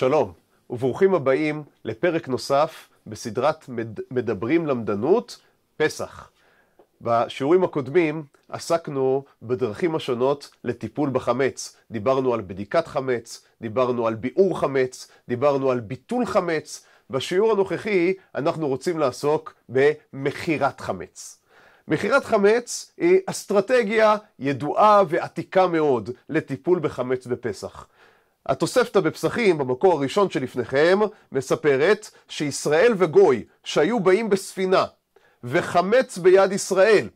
שלום, וברוכים הבאים לפרק נוסף בסדרת מד... מדברים למדנות, פסח. בשיעורים הקודמים עסקנו בדרכים השונות לטיפול בחמץ. דיברנו על בדיקת חמץ, דיברנו על ביעור חמץ, דיברנו על ביטול חמץ. בשיעור הנוכחי אנחנו רוצים לעסוק במכירת חמץ. מכירת חמץ היא אסטרטגיה ידועה ועתיקה מאוד לטיפול בחמץ בפסח. התוספתא בפסחים, במקור הראשון שלפניכם, מספרת שישראל וגוי שהיו באים בספינה וחמץ ביד ישראל.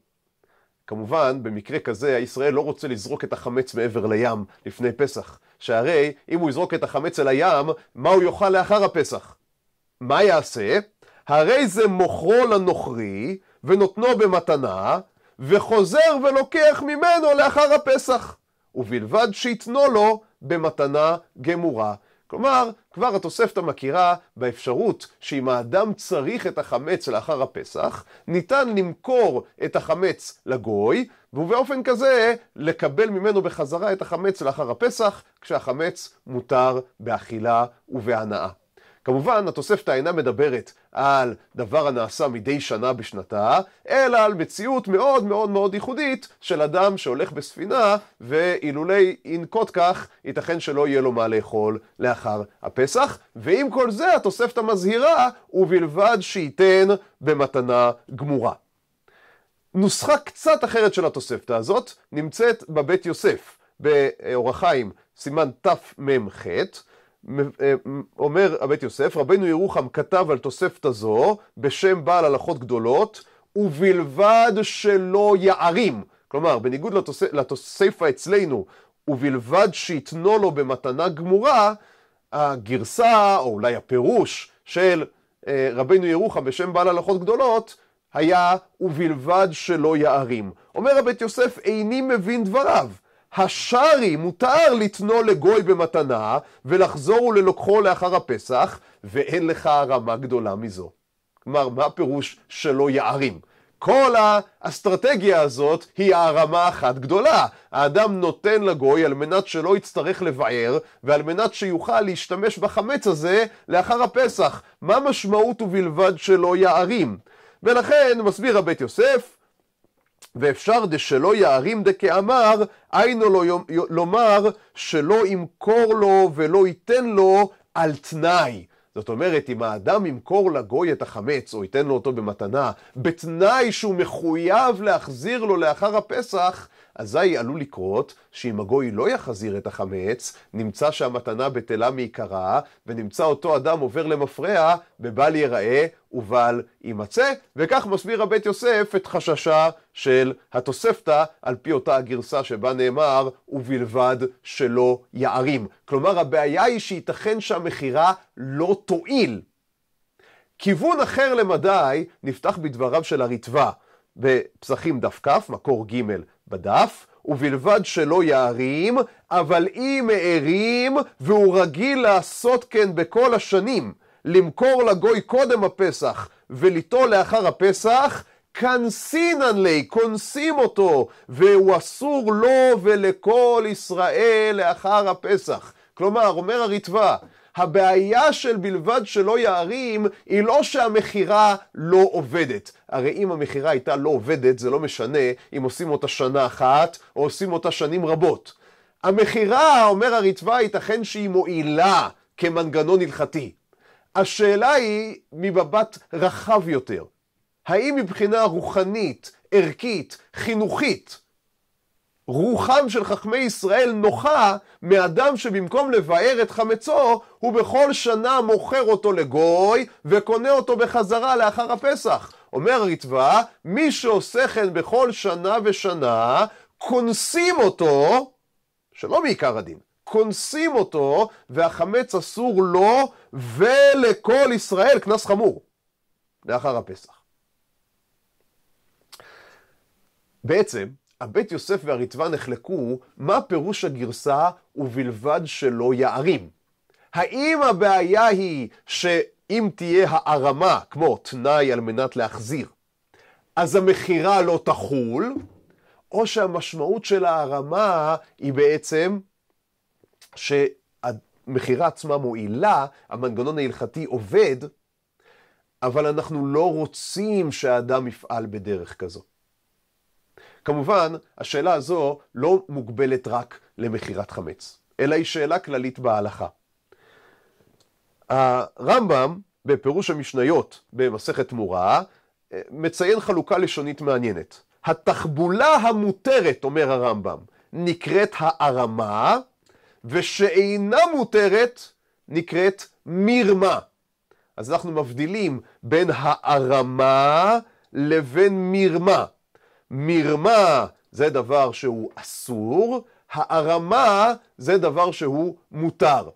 כמובן, במקרה כזה, ישראל לא רוצה לזרוק את החמץ מעבר לים לפני פסח. שהרי, אם הוא יזרוק את החמץ אל הים, מה הוא יאכל לאחר הפסח? מה יעשה? הרי זה מוכרו לנוכרי, ונותנו במתנה, וחוזר ולוקח ממנו לאחר הפסח. ובלבד שיתנו לו במתנה גמורה. כלומר, כבר התוספתא מכירה באפשרות שאם האדם צריך את החמץ לאחר הפסח, ניתן למכור את החמץ לגוי, ובאופן כזה לקבל ממנו בחזרה את החמץ לאחר הפסח, כשהחמץ מותר באכילה ובהנאה. כמובן, התוספתא אינה מדברת על דבר הנעשה מדי שנה בשנתה, אלא על מציאות מאוד מאוד מאוד ייחודית של אדם שהולך בספינה, ואילולי ינקוט כך, ייתכן שלא יהיה לו מה לאכול לאחר הפסח. ועם כל זה, התוספתא מזהירה, ובלבד שייתן במתנה גמורה. נוסחה קצת אחרת של התוספתא הזאת נמצאת בבית יוסף, באורח חיים, סימן תמ"ח. אומר הבית יוסף, רבנו ירוחם כתב על תוספתא זו בשם בעל הלכות גדולות, ובלבד שלא יערים. כלומר, בניגוד לתוס... לתוספא אצלנו, ובלבד שיתנו לו במתנה גמורה, הגרסה, או אולי הפירוש, של אה, רבנו ירוחם בשם בעל הלכות גדולות, היה ובלבד שלא יערים. אומר הבית יוסף, איני מבין דבריו. השרי מותר לתנו לגוי במתנה ולחזור וללוקחו לאחר הפסח, ואין לך רמה גדולה מזו. כלומר, מה הפירוש שלא יערים? כל האסטרטגיה הזאת היא הערמה אחת גדולה. האדם נותן לגוי על מנת שלא יצטרך לבער, ועל מנת שיוכל להשתמש בחמץ הזה לאחר הפסח. מה משמעות ובלבד שלא יערים? ולכן מסביר הבית יוסף, ואפשר דשלא יערים דכאמר, היינו לו לומר שלא ימכור לו ולא ייתן לו על תנאי. זאת אומרת, אם האדם ימכור לגוי את החמץ, או ייתן לו אותו במתנה, בתנאי שהוא מחויב להחזיר לו לאחר הפסח, אזי עלול לקרות שאם הגוי לא יחזיר את החמץ, נמצא שהמתנה בטלה מעיקרה, ונמצא אותו אדם עובר למפרע בבל ייראה ובל יימצא, וכך מסביר הבית יוסף את חששה של התוספתא על פי אותה הגרסה שבה נאמר ובלבד שלא יערים. כלומר הבעיה היא שייתכן שהמכירה לא תועיל. כיוון אחר למדי נפתח בדבריו של הריטב"א. בפסחים דף כ, מקור ג' בדף, ובלבד שלא יערים, אבל אם הערים, והוא רגיל לעשות כן בכל השנים, למכור לגוי קודם הפסח וליטול לאחר הפסח, כנסינן לי, כונסים אותו, והוא אסור לו ולכל ישראל לאחר הפסח. כלומר, אומר הריטב"א, הבעיה של בלבד שלא יערים, היא לא שהמכירה לא עובדת. הרי אם המכירה הייתה לא עובדת, זה לא משנה אם עושים אותה שנה אחת, או עושים אותה שנים רבות. המכירה, אומר הריטב"א, ייתכן שהיא מועילה כמנגנון הלכתי. השאלה היא ממבט רחב יותר. האם מבחינה רוחנית, ערכית, חינוכית, רוחם של חכמי ישראל נוחה מאדם שבמקום לבאר את חמצו, הוא בכל שנה מוכר אותו לגוי וקונה אותו בחזרה לאחר הפסח. אומר הריטב"א, מי שעושה כן בכל שנה ושנה, קונסים אותו, שלא מעיקר הדין, קונסים אותו, והחמץ אסור לו ולכל ישראל קנס חמור, לאחר הפסח. בעצם, הבית יוסף והריטב"א נחלקו, מה פירוש הגרסה ובלבד שלא יערים? האם הבעיה היא שאם תהיה הערמה, כמו תנאי על מנת להחזיר, אז המכירה לא תחול, או שהמשמעות של הערמה היא בעצם שהמכירה עצמה מועילה, המנגנון ההלכתי עובד, אבל אנחנו לא רוצים שהאדם יפעל בדרך כזאת. כמובן, השאלה הזו לא מוגבלת רק למכירת חמץ, אלא היא שאלה כללית בהלכה. הרמב"ם, בפירוש המשניות במסכת מורה, אה, מציין חלוקה לשונית מעניינת. התחבולה המותרת, אומר הרמב"ם, נקראת הערמה, ושאינה מותרת, נקראת מרמה. אז אנחנו מבדילים בין הערמה לבין מרמה. מרמה זה דבר שהוא אסור, הערמה זה דבר שהוא מותר.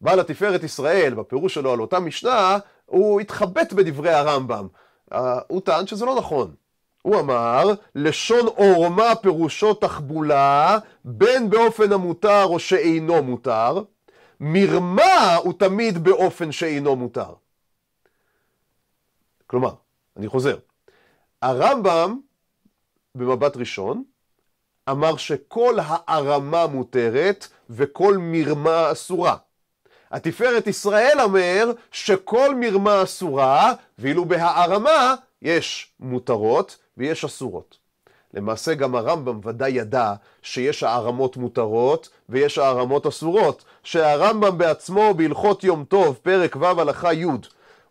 בעל התפארת ישראל, בפירוש שלו על אותה משנה, הוא התחבט בדברי הרמב"ם. אה, הוא טען שזה לא נכון. הוא אמר, לשון עורמה פירושו תחבולה, בין באופן המותר או שאינו מותר, מרמה הוא תמיד באופן שאינו מותר. כלומר, אני חוזר, הרמב"ם, במבט ראשון, אמר שכל הערמה מותרת וכל מרמה אסורה. התפארת ישראל אומר שכל מרמה אסורה, ואילו בהערמה יש מותרות ויש אסורות. למעשה גם הרמב"ם ודאי ידע שיש הערמות מותרות ויש הערמות אסורות, שהרמב"ם בעצמו בהלכות יום טוב, פרק ו' הלכה י',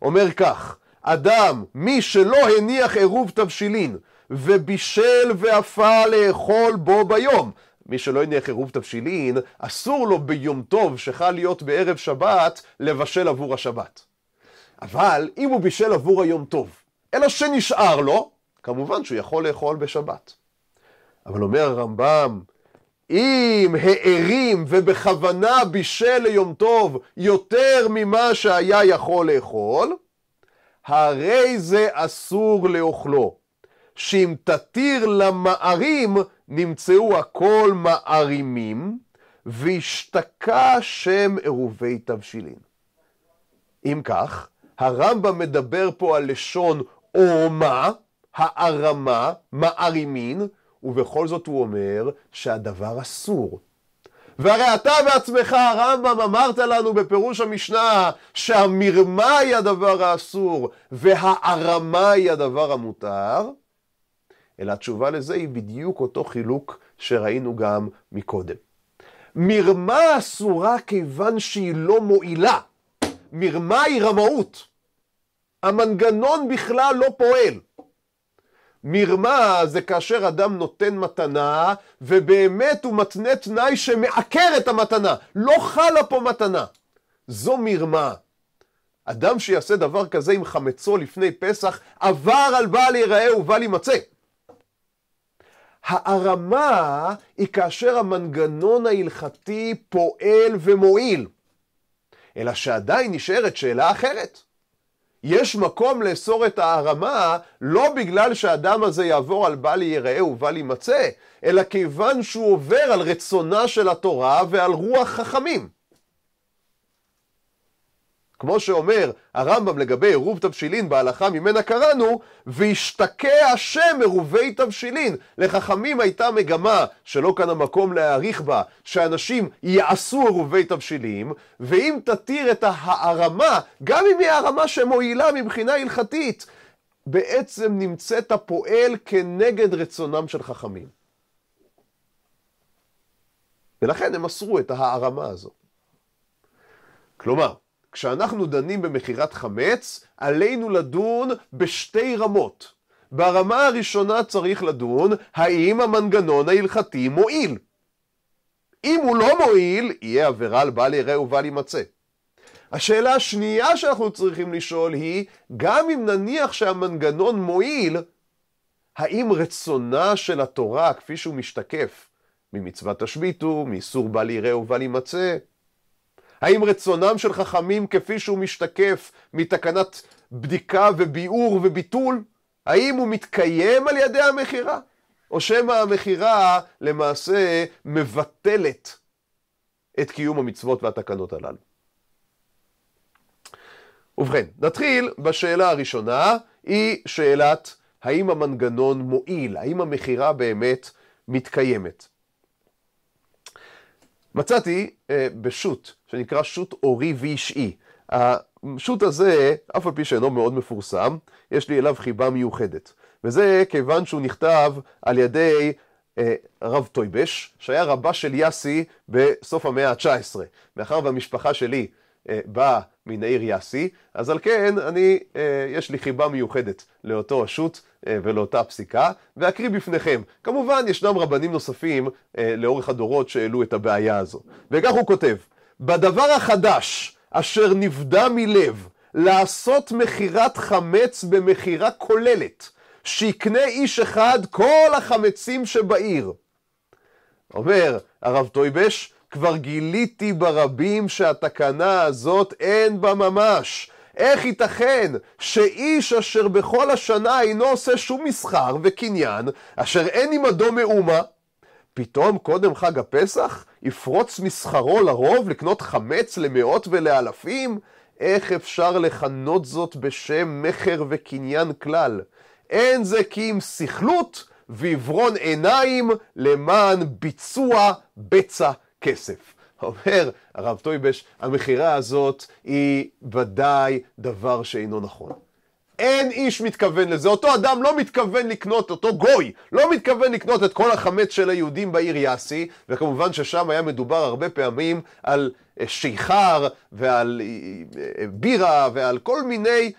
אומר כך, אדם, מי שלא הניח עירוב תבשילין, ובישל ואפה לאכול בו ביום. מי שלא הניח עירוב תבשילין, אסור לו ביום טוב שחל להיות בערב שבת, לבשל עבור השבת. אבל אם הוא בישל עבור היום טוב, אלא שנשאר לו, כמובן שהוא יכול לאכול בשבת. אבל אומר הרמב"ם, אם הערים ובכוונה בישל ליום טוב יותר ממה שהיה יכול לאכול, הרי זה אסור לאוכלו. שאם תתיר למערים, נמצאו הכל מערימים, והשתקע שם עירובי תבשילין. אם כך, הרמב"ם מדבר פה על לשון עורמה, הערמה, מערימין, ובכל זאת הוא אומר שהדבר אסור. והרי אתה בעצמך, הרמב"ם, אמרת לנו בפירוש המשנה שהמרמה היא הדבר האסור והערמה היא הדבר המותר, אלא התשובה לזה היא בדיוק אותו חילוק שראינו גם מקודם. מרמה אסורה כיוון שהיא לא מועילה. מרמה היא רמאות. המנגנון בכלל לא פועל. מרמה זה כאשר אדם נותן מתנה, ובאמת הוא מתנה תנאי שמעקר את המתנה. לא חלה פה מתנה. זו מרמה. אדם שיעשה דבר כזה עם חמצו לפני פסח, עבר על בעל ייראה ובל יימצא. הערמה היא כאשר המנגנון ההלכתי פועל ומועיל. אלא שעדיין נשארת שאלה אחרת. יש מקום לאסור את ההרמה לא בגלל שהאדם הזה יעבור על בל ייראה ובל יימצא, אלא כיוון שהוא עובר על רצונה של התורה ועל רוח חכמים. כמו שאומר הרמב"ם לגבי עירוב תבשילין בהלכה ממנה קראנו, והשתקע השם עירובי תבשילין. לחכמים הייתה מגמה, שלא כאן המקום להעריך בה, שאנשים יעשו עירובי תבשילים, ואם תתיר את ההערמה, גם אם היא הערמה שמועילה מבחינה הלכתית, בעצם נמצאת פועל כנגד רצונם של חכמים. ולכן הם אסרו את ההערמה הזו. כלומר, כשאנחנו דנים במכירת חמץ, עלינו לדון בשתי רמות. ברמה הראשונה צריך לדון האם המנגנון ההלכתי מועיל. אם הוא לא מועיל, יהיה עבירה על בל יראה ובל יימצא. השאלה השנייה שאנחנו צריכים לשאול היא, גם אם נניח שהמנגנון מועיל, האם רצונה של התורה, כפי שהוא משתקף ממצוות השביתו, מאיסור בל יראה ובל יימצא, האם רצונם של חכמים כפי שהוא משתקף מתקנת בדיקה וביאור וביטול, האם הוא מתקיים על ידי המכירה? או שמא המכירה למעשה מבטלת את קיום המצוות והתקנות הללו. ובכן, נתחיל בשאלה הראשונה, היא שאלת האם המנגנון מועיל, האם המכירה באמת מתקיימת. מצאתי אה, בשו"ת, שנקרא שו"ת אורי ואישי. השו"ת הזה, אף על פי שאינו מאוד מפורסם, יש לי אליו חיבה מיוחדת. וזה כיוון שהוא נכתב על ידי אה, רב טויבש, שהיה רבה של יאסי בסוף המאה ה-19. מאחר והמשפחה שלי אה, באה מן העיר יאסי, אז על כן אני, אה, יש לי חיבה מיוחדת לאותו השו"ת אה, ולאותה פסיקה, ואקריא בפניכם. כמובן, ישנם רבנים נוספים אה, לאורך הדורות שהעלו את הבעיה הזו. וכך הוא כותב, בדבר החדש אשר נבדה מלב, לעשות מכירת חמץ במכירה כוללת, שיקנה איש אחד כל החמצים שבעיר. אומר הרב טויבש, כבר גיליתי ברבים שהתקנה הזאת אין בה ממש. איך ייתכן שאיש אשר בכל השנה אינו עושה שום מסחר וקניין, אשר אין עמדו מאומה, פתאום קודם חג הפסח יפרוץ מסחרו לרוב לקנות חמץ למאות ולאלפים? איך אפשר לכנות זאת בשם מכר וקניין כלל? אין זה כי אם סכלות ועברון עיניים למען ביצוע בצע כסף. אומר הרב טויבש, המכירה הזאת היא ודאי דבר שאינו נכון. אין איש מתכוון לזה. אותו אדם לא מתכוון לקנות, אותו גוי, לא מתכוון לקנות את כל החמץ של היהודים בעיר יאסי, וכמובן ששם היה מדובר הרבה פעמים על אה, שיכר ועל אה, אה, בירה ועל כל מיני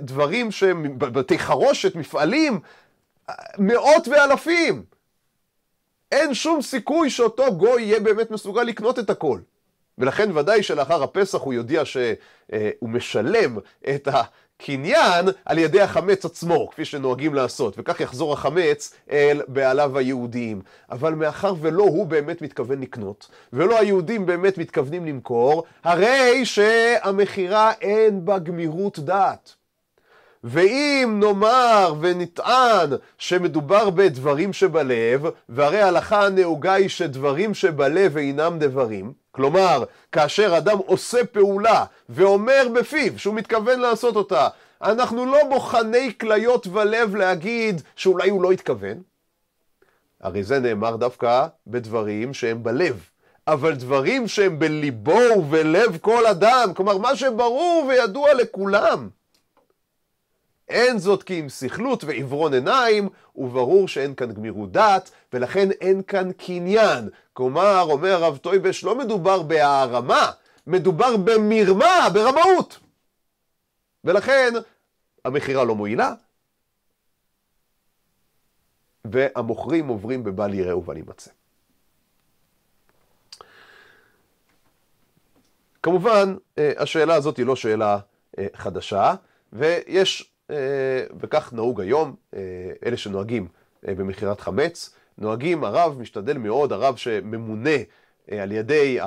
דברים שהם בתי חרושת, מפעלים, מאות ואלפים. אין שום סיכוי שאותו גוי יהיה באמת מסוגל לקנות את הכל. ולכן ודאי שלאחר הפסח הוא יודיע שהוא אה, משלם את הקניין על ידי החמץ עצמו, כפי שנוהגים לעשות, וכך יחזור החמץ אל בעליו היהודיים. אבל מאחר ולא הוא באמת מתכוון לקנות, ולא היהודים באמת מתכוונים למכור, הרי שהמכירה אין בה גמירות דעת. ואם נאמר ונטען שמדובר בדברים שבלב, והרי ההלכה הנהוגה היא שדברים שבלב אינם דברים, כלומר, כאשר אדם עושה פעולה ואומר בפיו שהוא מתכוון לעשות אותה, אנחנו לא בוחני כליות ולב להגיד שאולי הוא לא התכוון. הרי זה נאמר דווקא בדברים שהם בלב. אבל דברים שהם בליבו ובלב כל אדם, כלומר מה שברור וידוע לכולם, אין זאת כי אם סכלות ועברון עיניים, וברור שאין כאן גמירות דעת, ולכן אין כאן קניין. כלומר, אומר הרב טויבש, לא מדובר בהערמה, מדובר במרמה, ברמאות. ולכן, המכירה לא מועילה, והמוכרים עוברים בבל יראה ובל יימצא. כמובן, אה, השאלה הזאת היא לא שאלה אה, חדשה, ויש אה, וכך נהוג היום, אה, אלה שנוהגים אה, במכירת חמץ, נוהגים, הרב משתדל מאוד, הרב שממונה על ידי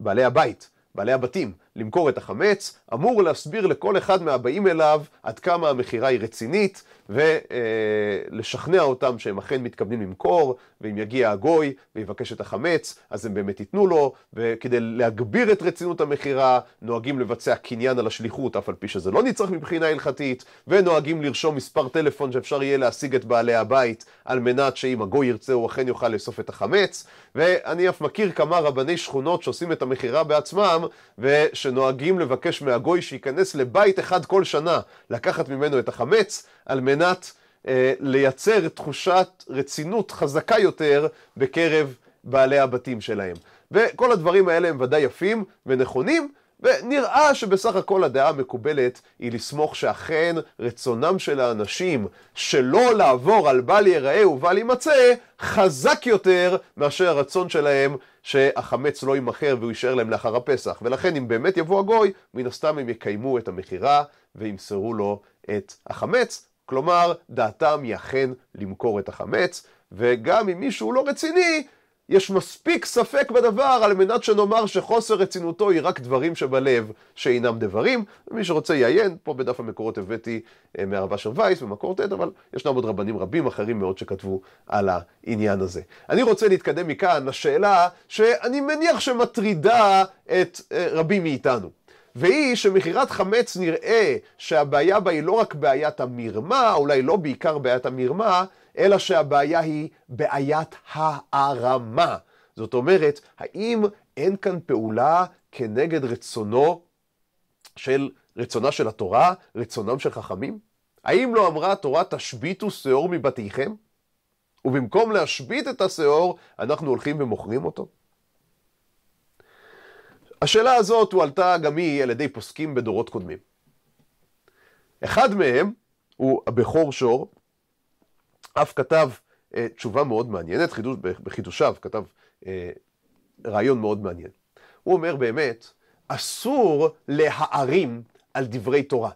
בעלי הבית, בעלי הבתים, למכור את החמץ, אמור להסביר לכל אחד מהבאים אליו עד כמה המכירה היא רצינית, ולשכנע אה, אותם שהם אכן מתכוונים למכור, ואם יגיע הגוי ויבקש את החמץ, אז הם באמת ייתנו לו, וכדי להגביר את רצינות המכירה, נוהגים לבצע קניין על השליחות, אף על פי שזה לא נצרך מבחינה הלכתית, ונוהגים לרשום מספר טלפון שאפשר יהיה להשיג את בעלי הבית, על מנת שאם הגוי ירצה הוא אכן יוכל לאסוף את החמץ, ואני אף מכיר כמה רבני שכונות שעושים את המכירה בעצמם, וש... שנוהגים לבקש מהגוי שייכנס לבית אחד כל שנה, לקחת ממנו את החמץ, על מנת אה, לייצר תחושת רצינות חזקה יותר בקרב בעלי הבתים שלהם. וכל הדברים האלה הם ודאי יפים ונכונים, ונראה שבסך הכל הדעה המקובלת היא לסמוך שאכן רצונם של האנשים שלא לעבור על בל ייראה ובל יימצא חזק יותר מאשר הרצון שלהם שהחמץ לא יימכר והוא יישאר להם לאחר הפסח. ולכן אם באמת יבוא הגוי, מן הסתם הם יקיימו את המכירה וימסרו לו את החמץ. כלומר, דעתם היא אכן למכור את החמץ, וגם אם מישהו לא רציני, יש מספיק ספק בדבר על מנת שנאמר שחוסר רצינותו היא רק דברים שבלב שאינם דברים. מי שרוצה יעיין, פה בדף המקורות הבאתי אה, מהרב אשר וייס במקור ט', אבל ישנם עוד רבנים רבים אחרים מאוד שכתבו על העניין הזה. אני רוצה להתקדם מכאן לשאלה שאני מניח שמטרידה את אה, רבים מאיתנו. והיא שמכירת חמץ נראה שהבעיה בה היא לא רק בעיית המרמה, אולי לא בעיקר בעיית המרמה, אלא שהבעיה היא בעיית הערמה. זאת אומרת, האם אין כאן פעולה כנגד רצונו של, רצונה של התורה, רצונם של חכמים? האם לא אמרה התורה, תשביתו שאור מבתיכם? ובמקום להשבית את השאור, אנחנו הולכים ומוכרים אותו? השאלה הזאת הועלתה גם היא על ידי פוסקים בדורות קודמים. אחד מהם הוא הבכור שור, אף כתב אה, תשובה מאוד מעניינת, חידוש, בחידושיו כתב אה, רעיון מאוד מעניין. הוא אומר באמת, אסור להערים על דברי תורה.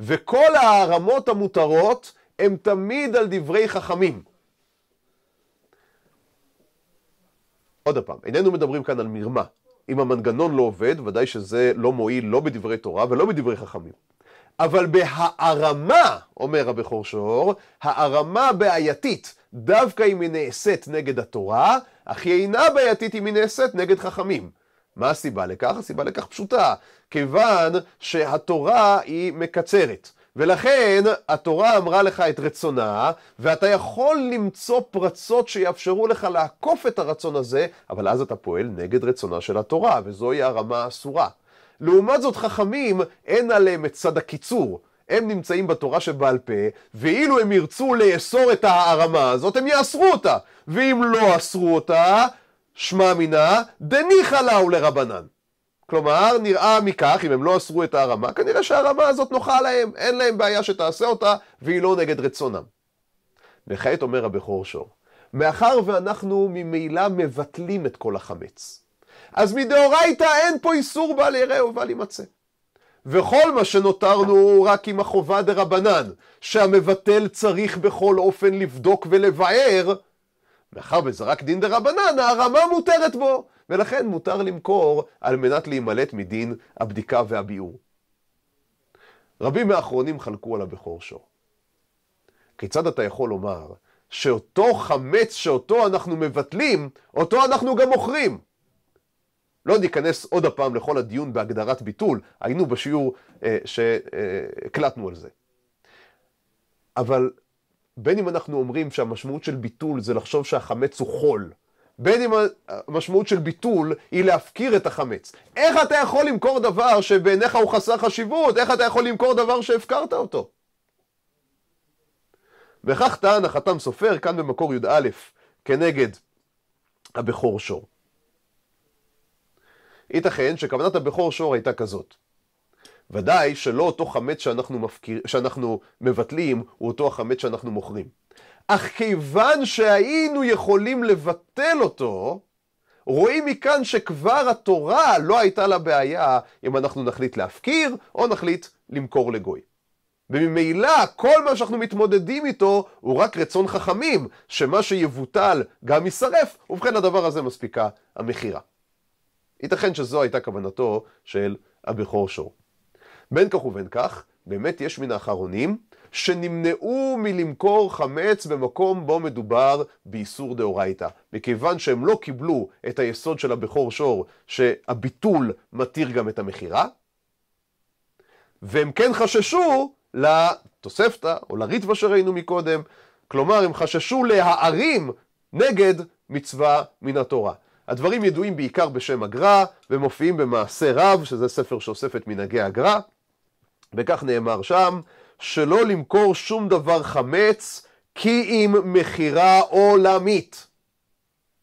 וכל הערמות המותרות הן תמיד על דברי חכמים. עוד פעם, איננו מדברים כאן על מרמה. אם המנגנון לא עובד, ודאי שזה לא מועיל לא בדברי תורה ולא בדברי חכמים. אבל בהערמה, אומר הבכור שור, הערמה בעייתית, דווקא אם היא נעשית נגד התורה, אך היא אינה בעייתית אם היא נעשית נגד חכמים. מה הסיבה לכך? הסיבה לכך פשוטה, כיוון שהתורה היא מקצרת. ולכן התורה אמרה לך את רצונה, ואתה יכול למצוא פרצות שיאפשרו לך לעקוף את הרצון הזה, אבל אז אתה פועל נגד רצונה של התורה, וזוהי הרמה האסורה. לעומת זאת חכמים, אין עליהם את צד הקיצור. הם נמצאים בתורה שבעל פה, ואילו הם ירצו לאסור את ההערמה הזאת, הם יאסרו אותה. ואם לא אסרו אותה, שמע מינא, דניחא לאו לרבנן. כלומר, נראה מכך, אם הם לא אסרו את ההרמה, כנראה שההרמה הזאת נוחה להם, אין להם בעיה שתעשה אותה, והיא לא נגד רצונם. וכעת אומר הבכור שור, מאחר ואנחנו ממילא מבטלים את כל החמץ, אז מדאורייתא אין פה איסור בל יראה ובל יימצא. וכל מה שנותרנו הוא רק עם החובה רבנן, שהמבטל צריך בכל אופן לבדוק ולבער, מאחר וזה רק דין דרבנן, הרמה מותרת בו, ולכן מותר למכור על מנת להימלט מדין הבדיקה והביאור. רבים מהאחרונים חלקו על הבכור שור. כיצד אתה יכול לומר שאותו חמץ שאותו אנחנו מבטלים, אותו אנחנו גם מוכרים? לא ניכנס עוד הפעם לכל הדיון בהגדרת ביטול, היינו בשיעור אה, שהקלטנו אה, על זה. אבל בין אם אנחנו אומרים שהמשמעות של ביטול זה לחשוב שהחמץ הוא חול, בין אם המשמעות של ביטול היא להפקיר את החמץ. איך אתה יכול למכור דבר שבעיניך הוא חסר חשיבות? איך אתה יכול למכור דבר שהפקרת אותו? וכך טען החתם סופר כאן במקור י"א כנגד הבכור שור. ייתכן שכוונת הבכור שור הייתה כזאת. ודאי שלא אותו חמץ שאנחנו, מפקיר, שאנחנו מבטלים הוא אותו החמץ שאנחנו מוכרים. אך כיוון שהיינו יכולים לבטל אותו, רואים מכאן שכבר התורה לא הייתה לה בעיה אם אנחנו נחליט להפקיר או נחליט למכור לגוי. וממילא כל מה שאנחנו מתמודדים איתו הוא רק רצון חכמים, שמה שיבוטל גם יישרף, ובכן הדבר הזה מספיקה המכירה. ייתכן שזו הייתה כוונתו של הבכור שור. בין כך ובין כך, באמת יש מן האחרונים שנמנעו מלמכור חמץ במקום בו מדובר באיסור דאורייתא. מכיוון שהם לא קיבלו את היסוד של הבכור שור, שהביטול מתיר גם את המכירה, והם כן חששו לתוספתא או לריטבא שראינו מקודם, כלומר הם חששו להערים נגד מצווה מן התורה. הדברים ידועים בעיקר בשם הגר"א, ומופיעים במעשה רב, שזה ספר שאוסף את מנהגי הגר"א. וכך נאמר שם, שלא למכור שום דבר חמץ, כי אם מכירה עולמית.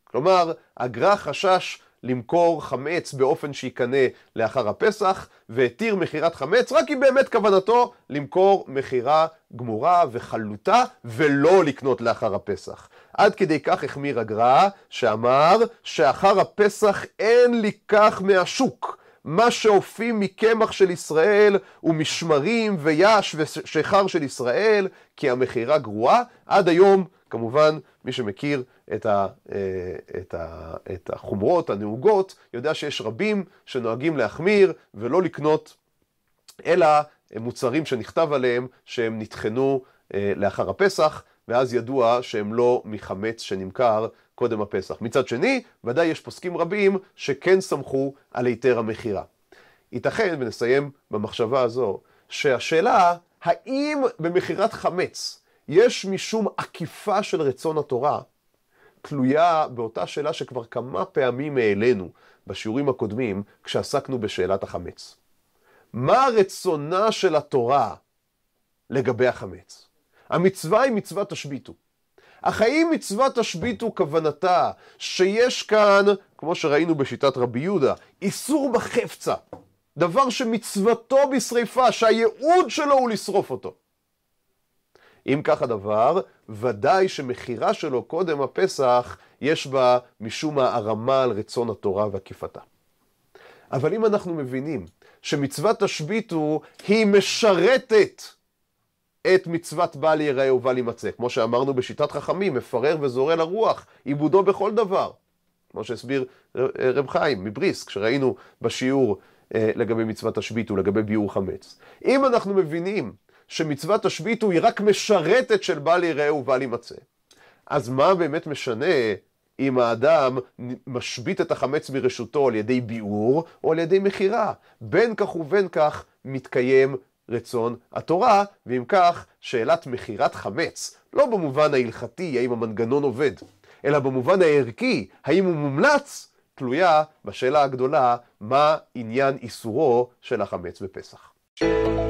כלומר, הגר"א חשש למכור חמץ באופן שיקנה לאחר הפסח, והתיר מכירת חמץ רק אם באמת כוונתו למכור מכירה גמורה וחלוטה, ולא לקנות לאחר הפסח. עד כדי כך החמיר הגר"א, שאמר שאחר הפסח אין כך מהשוק. מה שאופים מקמח של ישראל ומשמרים ויש ושיכר של ישראל, כי המכירה גרועה. עד היום, כמובן, מי שמכיר את, ה, אה, את, ה, את החומרות הנהוגות, יודע שיש רבים שנוהגים להחמיר ולא לקנות, אלא מוצרים שנכתב עליהם שהם נטחנו אה, לאחר הפסח. ואז ידוע שהם לא מחמץ שנמכר קודם הפסח. מצד שני, ודאי יש פוסקים רבים שכן סמכו על היתר המכירה. ייתכן, ונסיים במחשבה הזו, שהשאלה האם במכירת חמץ יש משום עקיפה של רצון התורה, תלויה באותה שאלה שכבר כמה פעמים העלינו בשיעורים הקודמים כשעסקנו בשאלת החמץ. מה רצונה של התורה לגבי החמץ? המצווה היא מצוות תשביתו. אך האם מצוות תשביתו כוונתה שיש כאן, כמו שראינו בשיטת רבי יהודה, איסור בחפצה, דבר שמצוותו בשריפה, שהייעוד שלו הוא לשרוף אותו. אם כך הדבר, ודאי שמכירה שלו קודם הפסח, יש בה משום הערמה על רצון התורה ועקיפתה. אבל אם אנחנו מבינים שמצוות תשביתו היא משרתת את מצוות בל ייראה ובל יימצא. כמו שאמרנו בשיטת חכמים, מפרר וזורע לרוח, עיבודו בכל דבר. כמו שהסביר רב חיים מבריסק, שראינו בשיעור אה, לגבי מצוות השביתו, ולגבי ביעור חמץ. אם אנחנו מבינים שמצוות השביתו היא רק משרתת של בל ייראה ובל יימצא, אז מה באמת משנה אם האדם משבית את החמץ מרשותו על ידי ביעור או על ידי מכירה? בין כך ובין כך מתקיים רצון התורה, ואם כך, שאלת מכירת חמץ, לא במובן ההלכתי האם המנגנון עובד, אלא במובן הערכי, האם הוא מומלץ, תלויה בשאלה הגדולה, מה עניין איסורו של החמץ בפסח. thank you